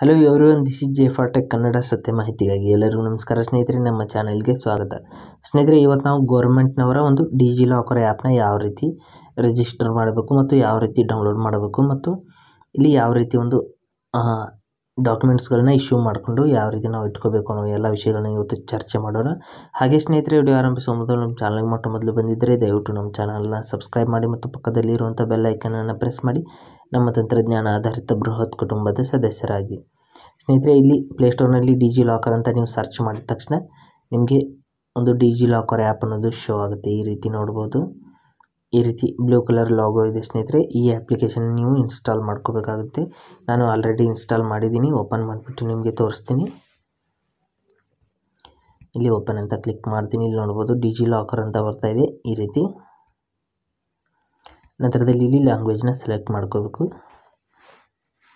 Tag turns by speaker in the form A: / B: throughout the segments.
A: hello ಇವರು ಒಂದು this ಜೆ ಫಾರ್ ಟೆಕ್ ಕನ್ನಡ ಸತ್ಯ ಮಾಹಿತಿಗಾಗಿ ಎಲ್ಲರಿಗೂ ನಮಸ್ಕಾರ ಸ್ನೇಹಿತರೆ ನಮ್ಮ ಚಾನಲ್ಗೆ ಸ್ವಾಗತ ಸ್ನೇಹಿತರೆ ಇವತ್ತು ನಾವು ಗೌರ್ಮೆಂಟ್ನವರ ಒಂದು ಡಿಜಿ ಲಾಕರ್ ಆ್ಯಪ್ನ ಯಾವ ರೀತಿ ರಿಜಿಸ್ಟರ್ ಮಾಡಬೇಕು ಮತ್ತು ಯಾವ ರೀತಿ ಡೌನ್ಲೋಡ್ ಮಾಡಬೇಕು ಮತ್ತು ಇಲ್ಲಿ ಯಾವ ರೀತಿ ಒಂದು ಡಾಕ್ಯುಮೆಂಟ್ಸ್ಗಳನ್ನ ಇಶ್ಯೂ ಮಾಡಿಕೊಂಡು ಯಾವ ರೀತಿ ನಾವು ಇಟ್ಕೋಬೇಕು ಅನ್ನೋ ಎಲ್ಲ ವಿಷಯಗಳನ್ನ ಇವತ್ತು ಚರ್ಚೆ ಮಾಡೋಣ ಹಾಗೆ ಸ್ನೇಹಿತರೆ ವಿಡಿಯೋ ಆರಂಭಿಸುವ ಮೊದಲು ನಮ್ಮ ಚಾನಲ್ಗೆ ಮೊಟ್ಟ ಮೊದಲು ಬಂದಿದ್ದರೆ ದಯವಿಟ್ಟು ನಮ್ಮ ಚಾನಲ್ನ ಸಬ್ಸ್ಕ್ರೈಬ್ ಮಾಡಿ ಮತ್ತು ಪಕ್ಕದಲ್ಲಿ ಇರುವಂಥ ಬೆಲ್ ಐಕನನ್ನು ಪ್ರೆಸ್ ಮಾಡಿ ನಮ್ಮ ತಂತ್ರಜ್ಞಾನ ಆಧಾರಿತ ಬೃಹತ್ ಕುಟುಂಬದ ಸದಸ್ಯರಾಗಿ ಸ್ನೇಹಿತರೆ ಇಲ್ಲಿ ಪ್ಲೇಸ್ಟೋರ್ನಲ್ಲಿ ಡಿ ಜಿ ಲಾಕರ್ ಅಂತ ನೀವು ಸರ್ಚ್ ಮಾಡಿದ ತಕ್ಷಣ ನಿಮಗೆ ಒಂದು ಡಿ ಜಿ ಲಾಕರ್ ಆ್ಯಪ್ ಅನ್ನೋದು ಶೋ ಆಗುತ್ತೆ ಈ ರೀತಿ ನೋಡ್ಬೋದು ಈ ರೀತಿ ಬ್ಲೂ ಕಲರ್ ಲಾಗೋ ಇದೆ ಸ್ನೇಹಿತರೆ ಈ ಅಪ್ಲಿಕೇಶನ್ ನೀವು ಇನ್ಸ್ಟಾಲ್ ಮಾಡ್ಕೋಬೇಕಾಗುತ್ತೆ ನಾನು ಆಲ್ರೆಡಿ ಇನ್ಸ್ಟಾಲ್ ಮಾಡಿದ್ದೀನಿ ಓಪನ್ ಮಾಡಿಬಿಟ್ಟು ನಿಮಗೆ ತೋರಿಸ್ತೀನಿ ಇಲ್ಲಿ ಓಪನ್ ಅಂತ ಕ್ಲಿಕ್ ಮಾಡ್ತೀನಿ ಇಲ್ಲಿ ನೋಡ್ಬೋದು ಡಿಜಿ ಲಾಕರ್ ಅಂತ ಬರ್ತಾ ಇದೆ ಈ ರೀತಿ ನಂತರದಲ್ಲಿ ಇಲ್ಲಿ ಲ್ಯಾಂಗ್ವೇಜ್ನ ಸೆಲೆಕ್ಟ್ ಮಾಡ್ಕೋಬೇಕು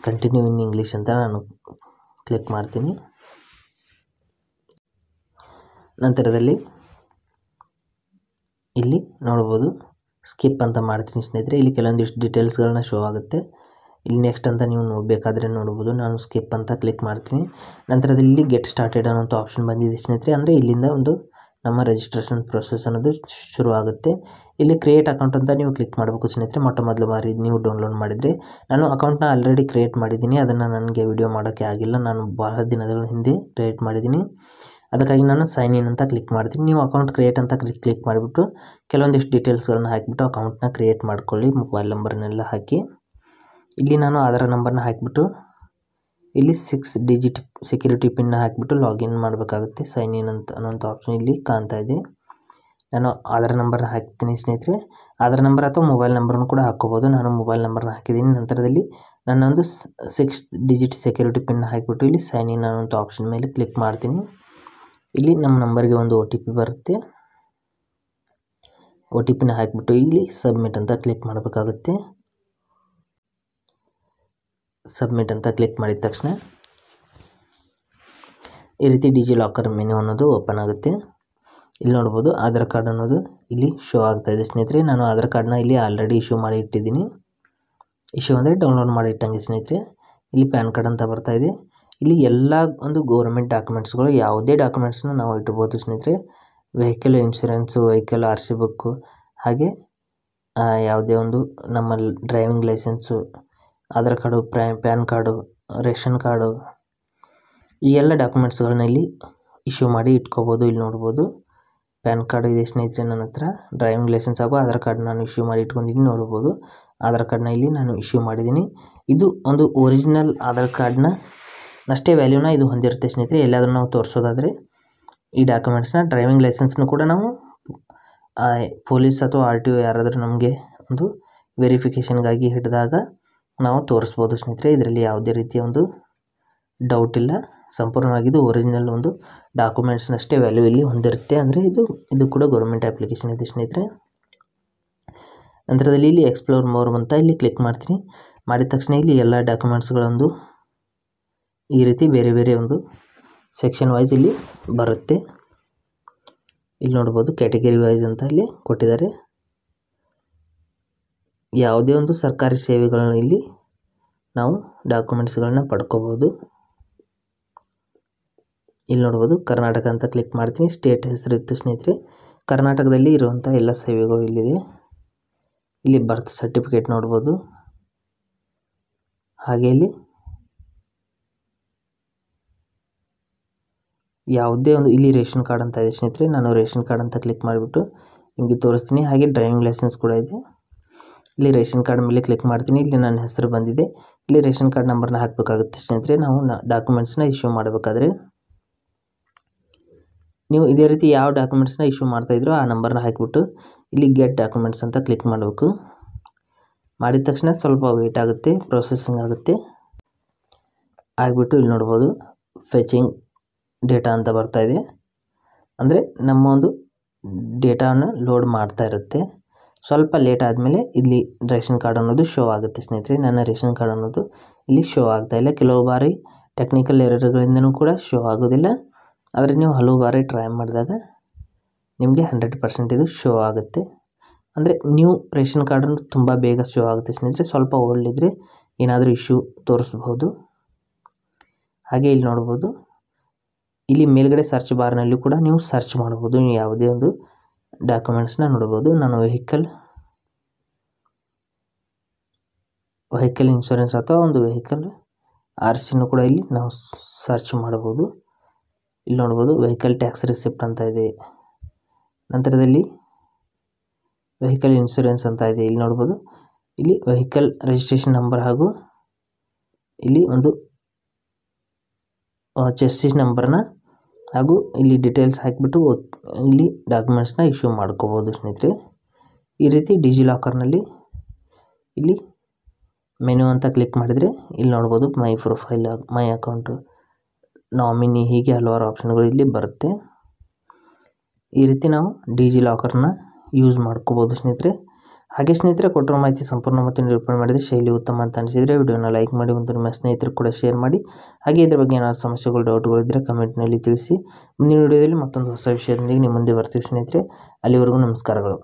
A: ಕಂಟಿನ್ಯೂ ಇನ್ ಇಂಗ್ಲೀಷ್ ಅಂತ ನಾನು ಕ್ಲಿಕ್ ಮಾಡ್ತೀನಿ ನಂತರದಲ್ಲಿ ಇಲ್ಲಿ ನೋಡ್ಬೋದು ಸ್ಕಿಪ್ ಅಂತ ಮಾಡ್ತೀನಿ ಸ್ನೇಹಿತರೆ ಇಲ್ಲಿ ಕೆಲವೊಂದಿಷ್ಟು ಡೀಟೇಲ್ಸ್ಗಳನ್ನ ಶೋ ಆಗುತ್ತೆ ಇಲ್ಲಿ ನೆಕ್ಸ್ಟ್ ಅಂತ ನೀವು ನೋಡಬೇಕಾದ್ರೆ ನೋಡ್ಬೋದು ನಾನು ಸ್ಕಿಪ್ ಅಂತ ಕ್ಲಿಕ್ ಮಾಡ್ತೀನಿ ನಂತರದಲ್ಲಿ ಗೆಟ್ ಸ್ಟಾರ್ಟೆಡ್ ಅನ್ನೋಂಥ ಆಪ್ಷನ್ ಬಂದಿದೆ ಸ್ನೇಹಿತರೆ ಅಂದರೆ ಇಲ್ಲಿಂದ ಒಂದು ನಮ್ಮ ರಿಜಿಸ್ಟ್ರೇಷನ್ ಪ್ರೊಸೆಸ್ ಅನ್ನೋದು ಶುರು ಆಗುತ್ತೆ ಇಲ್ಲಿ ಕ್ರಿಯೇಟ್ ಅಕೌಂಟ್ ಅಂತ ನೀವು ಕ್ಲಿಕ್ ಮಾಡಬೇಕು ಸ್ನೇಹಿತರೆ ಮೊಟ್ಟ ಮೊದಲು ಬಾರಿ ನೀವು ಡೌನ್ಲೋಡ್ ಮಾಡಿದರೆ ನಾನು ಅಕೌಂಟ್ನ ಆಲ್ರೆಡಿ ಕ್ರಿಯೇಟ್ ಮಾಡಿದ್ದೀನಿ ಅದನ್ನು ನನಗೆ ವಿಡಿಯೋ ಮಾಡೋಕ್ಕೆ ಆಗಿಲ್ಲ ನಾನು ಬಹಳ ದಿನಗಳ ಹಿಂದೆ ಕ್ರಿಯೇಟ್ ಮಾಡಿದ್ದೀನಿ ಅದಕ್ಕಾಗಿ ನಾನು ಸೈನ್ ಇನ್ ಅಂತ ಕ್ಲಿಕ್ ಮಾಡ್ತೀನಿ ನೀವು ಅಕೌಂಟ್ ಕ್ರಿಯೇಟ್ ಅಂತ ಕ್ಲಿಕ್ ಕ್ಲಿಕ್ ಮಾಡಿಬಿಟ್ಟು ಕೆಲವೊಂದಿಷ್ಟು ಡೀಟೇಲ್ಸ್ಗಳನ್ನ ಹಾಕಿಬಿಟ್ಟು ಅಕೌಂಟ್ನ ಕ್ರಿಯೇಟ್ ಮಾಡ್ಕೊಳ್ಳಿ ಮೊಬೈಲ್ ನಂಬರ್ನೆಲ್ಲ ಹಾಕಿ ಇಲ್ಲಿ ನಾನು ಆಧಾರ್ ನಂಬರ್ನ ಹಾಕಿಬಿಟ್ಟು ಇಲ್ಲಿ ಸಿಕ್ಸ್ ಡಿಜಿಟ್ ಸೆಕ್ಯೂರಿಟಿ ಪಿನ್ ಹಾಕಿಬಿಟ್ಟು ಲಾಗಿನ್ ಮಾಡಬೇಕಾಗುತ್ತೆ ಸೈನ್ ಇನ್ ಅಂತ ಅನ್ನೋಂಥ ಆಪ್ಷನ್ ಇಲ್ಲಿ ಕಾಣ್ತಾ ಇದೆ ನಾನು ಆಧಾರ್ ನಂಬರ್ನ ಹಾಕ್ತೀನಿ ಸ್ನೇಹಿತರೆ ಆಧಾರ್ ನಂಬರ್ ಅಥವಾ ಮೊಬೈಲ್ ನಂಬರ್ನು ಕೂಡ ಹಾಕ್ಕೋಬೋದು ನಾನು ಮೊಬೈಲ್ ನಂಬರ್ನ ಹಾಕಿದ್ದೀನಿ ನಂತರದಲ್ಲಿ ನನ್ನೊಂದು ಸಿಕ್ಸ್ ಡಿಜಿಟ್ ಸೆಕ್ಯೂರಿಟಿ ಪಿನ್ ಹಾಕಿಬಿಟ್ಟು ಇಲ್ಲಿ ಸೈನ್ ಇನ್ ಅನ್ನೋಂಥ ಆಪ್ಷನ್ ಮೇಲೆ ಕ್ಲಿಕ್ ಮಾಡ್ತೀನಿ ಇಲ್ಲಿ ನಮ್ಮ ನಂಬರ್ಗೆ ಒಂದು ಒ ಟಿ ಪಿ ಬರುತ್ತೆ ಒ ಟಿ ಪಿನ ಹಾಕಿಬಿಟ್ಟು ಇಲ್ಲಿ ಸಬ್ಮಿಟ್ ಅಂತ ಕ್ಲಿಕ್ ಮಾಡಬೇಕಾಗುತ್ತೆ ಸಬ್ಮಿಟ್ ಅಂತ ಕ್ಲಿಕ್ ಮಾಡಿದ ತಕ್ಷಣ ಈ ರೀತಿ ಡಿಜಿ ಲಾಕರ್ ಮೆನು ಅನ್ನೋದು ಓಪನ್ ಆಗುತ್ತೆ ಇಲ್ಲಿ ನೋಡ್ಬೋದು ಆಧಾರ್ ಕಾರ್ಡ್ ಅನ್ನೋದು ಇಲ್ಲಿ ಶೋ ಆಗ್ತಾ ಇದೆ ಸ್ನೇಹಿತರೆ ನಾನು ಆಧಾರ್ ಕಾರ್ಡ್ನ ಇಲ್ಲಿ ಆಲ್ರೆಡಿ ಇಶ್ಯೂ ಮಾಡಿ ಇಟ್ಟಿದ್ದೀನಿ ಇಶ್ಯೂ ಅಂದರೆ ಡೌನ್ಲೋಡ್ ಮಾಡಿ ಇಟ್ಟಂಗೆ ಸ್ನೇಹಿತರೆ ಇಲ್ಲಿ ಪ್ಯಾನ್ ಕಾರ್ಡ್ ಅಂತ ಬರ್ತಾ ಇದೆ ಇಲ್ಲಿ ಎಲ್ಲ ಒಂದು ಗೌರ್ಮೆಂಟ್ ಡಾಕ್ಯುಮೆಂಟ್ಸ್ಗಳು ಯಾವುದೇ ಡಾಕ್ಯುಮೆಂಟ್ಸ್ನ ನಾವು ಇಟ್ಬೋದು ಸ್ನೇಹಿತರೆ vehicle insurance vehicle R C book ಹಾಗೆ ಯಾವುದೇ ಒಂದು ನಮ್ಮಲ್ಲಿ ಡ್ರೈವಿಂಗ್ ಲೈಸೆನ್ಸು ಆಧಾರ್ ಕಾರ್ಡು ಪ್ರೈ ಪ್ಯಾನ್ ಕಾರ್ಡು ರೇಷನ್ ಕಾರ್ಡು ಈ ಎಲ್ಲ ಡಾಕ್ಯುಮೆಂಟ್ಸ್ಗಳನ್ನ ಇಲ್ಲಿ ಇಶ್ಯೂ ಮಾಡಿ ಇಟ್ಕೋಬೋದು ಇಲ್ಲಿ ನೋಡ್ಬೋದು ಪ್ಯಾನ್ ಕಾರ್ಡ್ ಇದೆ ಸ್ನೇಹಿತರೆ ನನ್ನ ಹತ್ರ ಡ್ರೈವಿಂಗ್ ಲೈಸೆನ್ಸ್ ಹಾಗೂ ಆಧಾರ್ ಕಾರ್ಡ್ ನಾನು ಇಶ್ಯೂ ಮಾಡಿ ಇಟ್ಕೊಂಡಿದ್ದೀನಿ ನೋಡ್ಬೋದು ಆಧಾರ್ ಕಾರ್ಡ್ನ ಇಲ್ಲಿ ನಾನು ಇಶ್ಯೂ ಮಾಡಿದ್ದೀನಿ ಇದು ಒಂದು ಒರಿಜಿನಲ್ ಆಧಾರ್ ಕಾರ್ಡ್ನ ಅಷ್ಟೇ ವ್ಯಾಲ್ಯೂನ ಇದು ಹೊಂದಿರುತ್ತೆ ಸ್ನೇಹಿತರೆ ಎಲ್ಲಾದರೂ ನಾವು ತೋರಿಸೋದಾದರೆ ಈ ಡಾಕ್ಯುಮೆಂಟ್ಸ್ನ ಡ್ರೈವಿಂಗ್ ಲೈಸೆನ್ಸ್ನೂ ಕೂಡ ನಾವು ಪೊಲೀಸ್ ಅಥವಾ ಆರ್ ಟಿ ಒ ಯಾರಾದರೂ ನಮಗೆ ಒಂದು ವೆರಿಫಿಕೇಷನ್ಗಾಗಿ ಹಿಡಿದಾಗ ನಾವು ತೋರಿಸ್ಬೋದು ಸ್ನೇಹಿತರೆ ಇದರಲ್ಲಿ ಯಾವುದೇ ರೀತಿಯ ಒಂದು ಡೌಟ್ ಇಲ್ಲ ಸಂಪೂರ್ಣವಾಗಿದ್ದು ಒರಿಜಿನಲ್ ಒಂದು ಡಾಕ್ಯುಮೆಂಟ್ಸ್ನಷ್ಟೇ ವ್ಯಾಲ್ಯೂ ಇಲ್ಲಿ ಹೊಂದಿರುತ್ತೆ ಅಂದರೆ ಇದು ಇದು ಕೂಡ ಗೌರ್ಮೆಂಟ್ ಅಪ್ಲಿಕೇಶನ್ ಇದೆ ಸ್ನೇಹಿತರೆ ನಂತರದಲ್ಲಿ ಇಲ್ಲಿ ಎಕ್ಸ್ಪ್ಲೋರ್ ಮೋರ್ ಅಂತ ಇಲ್ಲಿ ಕ್ಲಿಕ್ ಮಾಡ್ತೀನಿ ಮಾಡಿದ ತಕ್ಷಣ ಇಲ್ಲಿ ಎಲ್ಲ ಡಾಕ್ಯುಮೆಂಟ್ಸ್ಗಳೊಂದು ಈ ರೀತಿ ಬೇರೆ ಬೇರೆ ಒಂದು ಸೆಕ್ಷನ್ ವೈಸ್ ಇಲ್ಲಿ ಬರುತ್ತೆ ಇಲ್ಲಿ ನೋಡ್ಬೋದು ಕ್ಯಾಟಗರಿ ವೈಸ್ ಅಂತ ಇಲ್ಲಿ ಕೊಟ್ಟಿದ್ದಾರೆ ಯಾವುದೇ ಒಂದು ಸರ್ಕಾರಿ ಸೇವೆಗಳನ್ನ ಇಲ್ಲಿ ನಾವು ಡಾಕ್ಯುಮೆಂಟ್ಸ್ಗಳನ್ನ ಪಡ್ಕೋಬೋದು ಇಲ್ಲಿ ನೋಡ್ಬೋದು ಕರ್ನಾಟಕ ಅಂತ ಕ್ಲಿಕ್ ಮಾಡ್ತೀನಿ ಸ್ಟೇಟ್ ಹೆಸರು ಇತ್ತು ಸ್ನೇಹಿತರೆ ಕರ್ನಾಟಕದಲ್ಲಿ ಇರುವಂಥ ಎಲ್ಲ ಸೇವೆಗಳು ಇಲ್ಲಿದೆ ಇಲ್ಲಿ ಬರ್ತ್ ಸರ್ಟಿಫಿಕೇಟ್ ನೋಡ್ಬೋದು ಹಾಗೆ ಇಲ್ಲಿ ಯಾವುದೇ ಒಂದು ಇಲ್ಲಿ ರೇಷನ್ ಕಾರ್ಡ್ ಅಂತ ಇದೆ ಸ್ನೇಹಿತರೆ ನಾನು ರೇಷನ್ ಕಾರ್ಡ್ ಅಂತ ಕ್ಲಿಕ್ ಮಾಡಿಬಿಟ್ಟು ನಿಮಗೆ ತೋರಿಸ್ತೀನಿ ಹಾಗೆ ಡ್ರೈವಿಂಗ್ ಲೈಸೆನ್ಸ್ ಕೂಡ ಇದೆ ಇಲ್ಲಿ ರೇಷನ್ ಕಾರ್ಡ್ ಮೇಲೆ ಕ್ಲಿಕ್ ಮಾಡ್ತೀನಿ ಇಲ್ಲಿ ನನ್ನ ಹೆಸರು ಬಂದಿದೆ ಇಲ್ಲಿ ರೇಷನ್ ಕಾರ್ಡ್ ನಂಬರ್ನ ಹಾಕಬೇಕಾಗುತ್ತೆ ಸ್ನೇಹಿತರೆ ನಾವು ಡಾಕ್ಯುಮೆಂಟ್ಸ್ನ ಇಶ್ಯೂ ಮಾಡಬೇಕಾದ್ರೆ ನೀವು ಇದೇ ರೀತಿ ಯಾವ ಡಾಕ್ಯುಮೆಂಟ್ಸ್ನ ಇಶ್ಯೂ ಮಾಡ್ತಾಯಿದ್ರೋ ಆ ನಂಬರ್ನ ಹಾಕಿಬಿಟ್ಟು ಇಲ್ಲಿ ಗೆಟ್ ಡಾಕ್ಯುಮೆಂಟ್ಸ್ ಅಂತ ಕ್ಲಿಕ್ ಮಾಡಬೇಕು ಮಾಡಿದ ತಕ್ಷಣ ಸ್ವಲ್ಪ ವೇಟ್ ಆಗುತ್ತೆ ಪ್ರೊಸೆಸಿಂಗ್ ಆಗುತ್ತೆ ಆಗಿಬಿಟ್ಟು ಇಲ್ಲಿ ನೋಡ್ಬೋದು ಫೆಚಿಂಗ್ ಡೇಟಾ ಅಂತ ಬರ್ತಾಯಿದೆ ಅಂದರೆ ನಮ್ಮ ಒಂದು ಡೇಟಾವನ್ನು ಲೋಡ್ ಮಾಡ್ತಾ ಇರುತ್ತೆ ಸ್ವಲ್ಪ ಲೇಟ್ ಆದಮೇಲೆ ಇಲ್ಲಿ ರೇಷನ್ ಕಾರ್ಡ್ ಅನ್ನೋದು ಶೋ ಆಗುತ್ತೆ ಸ್ನೇಹಿತರೆ ನನ್ನ ರೇಷನ್ ಕಾರ್ಡ್ ಅನ್ನೋದು ಇಲ್ಲಿ ಶೋ ಆಗ್ತಾ ಇಲ್ಲ ಕೆಲವು ಬಾರಿ ಟೆಕ್ನಿಕಲ್ ಎರರ್ಗಳಿಂದನೂ ಕೂಡ ಶೋ ಆಗೋದಿಲ್ಲ ಆದರೆ ನೀವು ಹಲವು ಬಾರಿ ಟ್ರೈ ಮಾಡಿದಾಗ ನಿಮಗೆ ಹಂಡ್ರೆಡ್ ಪರ್ಸೆಂಟ್ ಇದು ಶೋ ಆಗುತ್ತೆ ಅಂದರೆ ನೀವು ರೇಷನ್ ಕಾರ್ಡನ್ನು ತುಂಬ ಬೇಗ ಶೋ ಆಗುತ್ತೆ ಸ್ನೇಹಿತರೆ ಸ್ವಲ್ಪ ಓಲ್ಡ್ ಇದ್ದರೆ ಏನಾದರೂ ಇಶ್ಯೂ ತೋರಿಸ್ಬೋದು ಹಾಗೆ ಇಲ್ಲಿ ನೋಡ್ಬೋದು ಇಲ್ಲಿ ಮೇಲ್ಗಡೆ ಸರ್ಚ್ ಬಾರ್ನಲ್ಲಿ ಕೂಡ ನೀವು ಸರ್ಚ್ ಮಾಡ್ಬೋದು ಯಾವುದೇ ಒಂದು ಡಾಕ್ಯುಮೆಂಟ್ಸ್ನ ನೋಡಬಹುದು ನಾನು ವೆಹಿಕಲ್ ವೆಹಿಕಲ್ ಇನ್ಶೂರೆನ್ಸ್ ಅಥವಾ ಒಂದು ವೆಹಿಕಲ್ ಆರ್ ಸಿನೂ ಕೂಡ ಇಲ್ಲಿ ನಾವು ಸರ್ಚ್ ಮಾಡಬಹುದು ಇಲ್ಲಿ ನೋಡ್ಬೋದು ವೆಹಿಕಲ್ ಟ್ಯಾಕ್ಸ್ ರಿಸಿಪ್ಟ್ ಅಂತ ಇದೆ ನಂತರದಲ್ಲಿ ವೆಹಿಕಲ್ ಇನ್ಶೂರೆನ್ಸ್ ಅಂತ ಇದೆ ಇಲ್ಲಿ ನೋಡ್ಬೋದು ಇಲ್ಲಿ ವೆಹಿಕಲ್ ರಿಜಿಸ್ಟ್ರೇಷನ್ ನಂಬರ್ ಹಾಗೂ ಇಲ್ಲಿ ಒಂದು ನಂಬರ್ ನಂಬರ್ನ ಹಾಗೂ ಇಲ್ಲಿ ಡೀಟೇಲ್ಸ್ ಹಾಕಿಬಿಟ್ಟು ಇಲ್ಲಿ ಡಾಕ್ಯುಮೆಂಟ್ಸ್ನ ಇಶ್ಯೂ ಮಾಡ್ಕೋಬೋದು ಸ್ನೇಹಿತರೆ ಈ ರೀತಿ ಡಿಜಿ ಲಾಕರ್ನಲ್ಲಿ ಇಲ್ಲಿ ಮೆನು ಅಂತ ಕ್ಲಿಕ್ ಮಾಡಿದರೆ ಇಲ್ಲಿ ನೋಡ್ಬೋದು my profile my account nominee ಹೀಗೆ ಹಲವಾರು ಆಪ್ಷನ್ಗಳು ಇಲ್ಲಿ ಬರುತ್ತೆ ಈ ರೀತಿ ನಾವು ಡಿಜಿ ಲಾಕರ್ನ ಯೂಸ್ ಮಾಡ್ಕೋಬೋದು ಸ್ನೇಹಿತರೆ ಹಾಗೆ ಸ್ನೇಹಿತರೆ ಕೊಟ್ಟಿರೋ ಮಾಹಿತಿ ಸಂಪೂರ್ಣ ಮತ್ತು ನಿರೂಪಣೆ ಮಾಡಿದರೆ ಶೈಲಿ ಉತ್ತಮ ಅಂತ ಅನಿಸಿದರೆ ವಿಡಿಯೋನ ಲೈಕ್ ಮಾಡಿ ಒಂದು ನಿಮ್ಮ ಸ್ನೇಹಿತರು ಕೂಡ ಶೇರ್ ಮಾಡಿ ಹಾಗೆ ಇದರ ಬಗ್ಗೆ ಏನಾದರೂ ಸಮಸ್ಯೆಗಳು ಡೌಟ್ಗಳು ಇದ್ದರೆ ಕಮೆಂಟ್ನಲ್ಲಿ ತಿಳಿಸಿ ಮುಂದಿನ ವಿಡಿಯೋದಲ್ಲಿ ಮತ್ತೊಂದು ಹೊಸ ವಿಷಯದೊಂದಿಗೆ ನಿಮ್ಮ ಮುಂದೆ ಬರ್ತೀವಿ ಸ್ನೇಹಿತರೆ ಅಲ್ಲಿವರೆಗೂ ನಮಸ್ಕಾರಗಳು